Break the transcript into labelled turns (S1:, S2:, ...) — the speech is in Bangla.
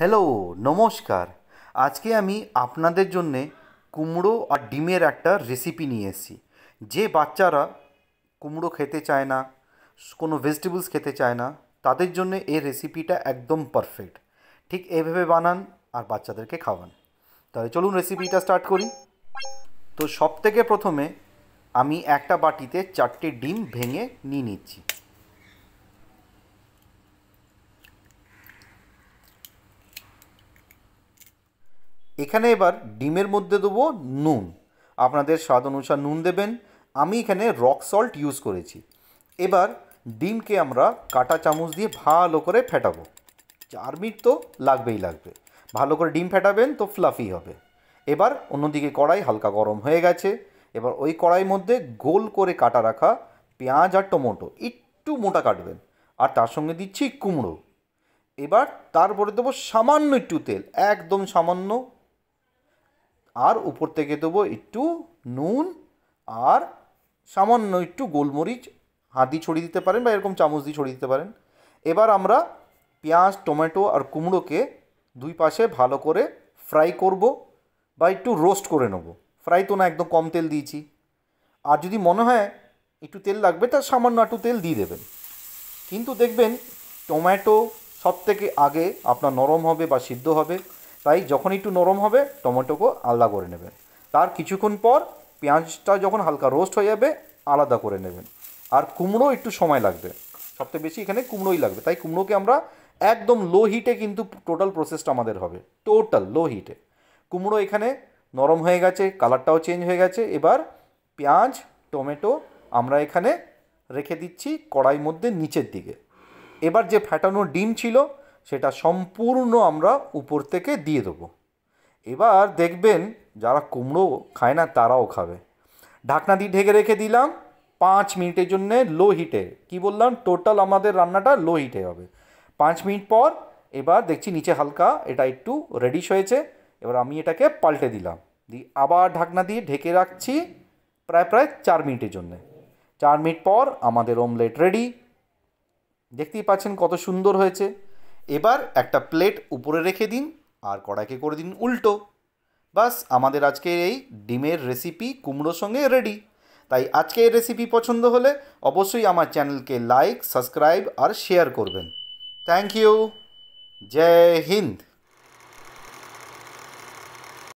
S1: হ্যালো নমস্কার আজকে আমি আপনাদের জন্যে কুমড়ো আর ডিমের একটা রেসিপি নিয়ে এসেছি যে বাচ্চারা কুমড়ো খেতে চায় না কোনো ভেজিটেবলস খেতে চায় না তাদের জন্য এই রেসিপিটা একদম পারফেক্ট ঠিক এভাবে বানান আর বাচ্চাদেরকে খাওয়ান তাহলে চলুন রেসিপিটা স্টার্ট করি তো সব থেকে প্রথমে আমি একটা বাটিতে চারটে ডিম ভেঙে নিয়ে নিচ্ছি এখানে এবার ডিমের মধ্যে দেবো নুন আপনাদের স্বাদ অনুসার নুন দেবেন আমি এখানে রক সল্ট ইউজ করেছি এবার ডিমকে আমরা কাটা চামচ দিয়ে ভালো করে ফেটাবো চার মিনিট তো লাগবেই লাগবে ভালো করে ডিম ফেটাবেন তো ফ্লাফি হবে এবার অন্যদিকে কড়াই হালকা গরম হয়ে গেছে এবার ওই কড়াই মধ্যে গোল করে কাটা রাখা পেঁয়াজ আর টমেটো একটু মোটা কাটবেন আর তার সঙ্গে দিচ্ছি কুমড়ো এবার তারপরে দেবো সামান্য একটু তেল একদম সামান্য আর উপর থেকে দেবো একটু নুন আর সামান্য একটু গোলমরিচ হাত দিয়ে ছড়িয়ে দিতে পারেন বা এরকম চামচ দিয়ে ছড়িয়ে দিতে পারেন এবার আমরা পেঁয়াজ টমেটো আর কুমড়োকে দুই পাশে ভালো করে ফ্রাই করব বা একটু রোস্ট করে নেব ফ্রাই তো না একদম কম তেল দিয়েছি আর যদি মনে হয় একটু তেল লাগবে তার সামান্য একটু তেল দিয়ে দেবেন কিন্তু দেখবেন টমেটো সব থেকে আগে আপনার নরম হবে বা সিদ্ধ হবে তাই যখন একটু নরম হবে টমেটোকে আলাদা করে নেবেন তার কিছুক্ষণ পর পেঁয়াজটা যখন হালকা রোস্ট হয়ে যাবে আলাদা করে নেবেন আর কুমড়ো একটু সময় লাগবে সবথেকে বেশি এখানে কুমড়োই লাগবে তাই কুমড়োকে আমরা একদম লো হিটে কিন্তু টোটাল প্রসেসটা আমাদের হবে টোটাল লো হিটে কুমড়ো এখানে নরম হয়ে গেছে কালারটাও চেঞ্জ হয়ে গেছে এবার পেঁয়াজ টমেটো আমরা এখানে রেখে দিচ্ছি কড়াই মধ্যে নিচের দিকে এবার যে ফ্যাটানো ডিম ছিল সেটা সম্পূর্ণ আমরা উপর থেকে দিয়ে দেবো এবার দেখবেন যারা কুমড়ো খায় না তারাও খাবে ঢাকনা দিয়ে ঢেকে রেখে দিলাম পাঁচ মিনিটের জন্য লো হিটে কি বললাম টোটাল আমাদের রান্নাটা লো হিটে হবে পাঁচ মিনিট পর এবার দেখছি নিচে হালকা এটা একটু রেডিশ হয়েছে এবার আমি এটাকে পাল্টে দিলাম দিয়ে আবার ঢাকনা দিয়ে ঢেকে রাখছি প্রায় প্রায় চার মিনিটের জন্যে চার মিনিট পর আমাদের অমলেট রেডি দেখতেই পাচ্ছেন কত সুন্দর হয়েছে এবার একটা প্লেট উপরে রেখে দিন আর কড়াইকে করে দিন উল্টো বাস আমাদের আজকের এই ডিমের রেসিপি কুমড়োর সঙ্গে রেডি তাই আজকে এই রেসিপি পছন্দ হলে অবশ্যই আমার চ্যানেলকে লাইক সাবস্ক্রাইব আর শেয়ার করবেন থ্যাংক ইউ জয় হিন্দ